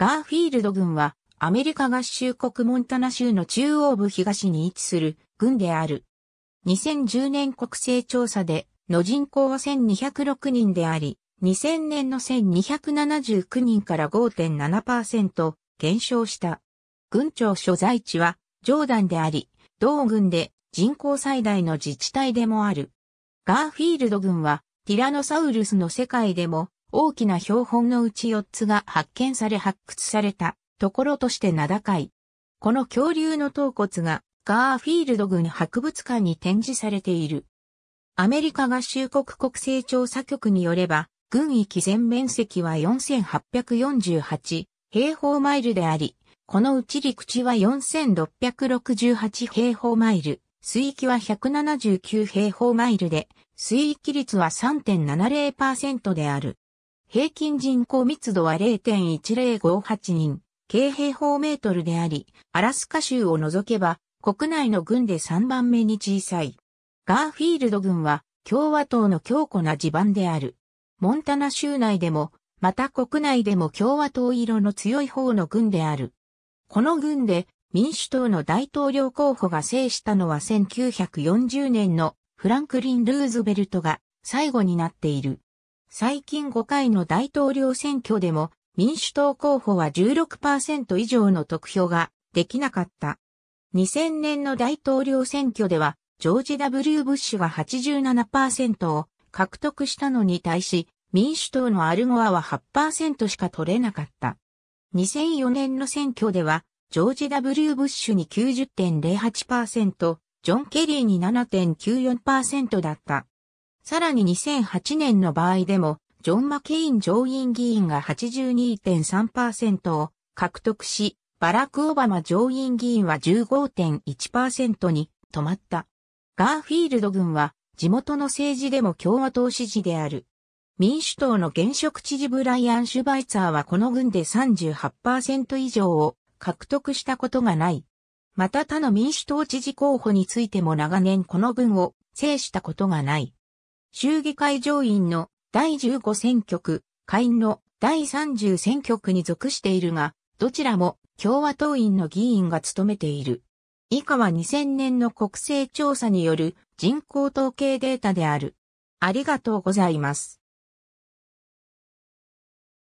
ガーフィールド軍はアメリカ合衆国モンタナ州の中央部東に位置する軍である。2010年国勢調査での人口は1206人であり、2000年の1279人から5.7%減少した。軍庁所在地はジョーダンであり、同軍で人口最大の自治体でもある。ガーフィールド軍はティラノサウルスの世界でも大きな標本のうち4つが発見され発掘されたところとして名高い。この恐竜の頭骨がガーフィールド郡博物館に展示されている。アメリカ合衆国国勢調査局によれば、軍域全面積は4848平方マイルであり、このうち陸地は4668平方マイル、水域は179平方マイルで、水域率は3.70%である。平均人口密度は0.1058人、軽平方メートルであり、アラスカ州を除けば、国内の軍で3番目に小さい。ガーフィールド軍は共和党の強固な地盤である。モンタナ州内でも、また国内でも共和党色の強い方の軍である。この軍で民主党の大統領候補が制したのは1940年のフランクリン・ルーズベルトが最後になっている。最近5回の大統領選挙でも民主党候補は16%以上の得票ができなかった。2000年の大統領選挙ではジョージ・ W・ ブッシュが87%を獲得したのに対し民主党のアルゴアは8%しか取れなかった。2004年の選挙ではジョージ・ W・ ブッシュに90.08%、ジョン・ケリーに7.94%だった。さらに2008年の場合でも、ジョン・マケイン上院議員が82.3%を獲得し、バラク・オバマ上院議員は15.1%に止まった。ガーフィールド軍は地元の政治でも共和党支持である。民主党の現職知事ブライアン・シュバイツァーはこの軍で38%以上を獲得したことがない。また他の民主党知事候補についても長年この軍を制したことがない。州議会上院の第15選挙区、下院の第30選挙区に属しているが、どちらも共和党員の議員が務めている。以下は2000年の国勢調査による人口統計データである。ありがとうございます。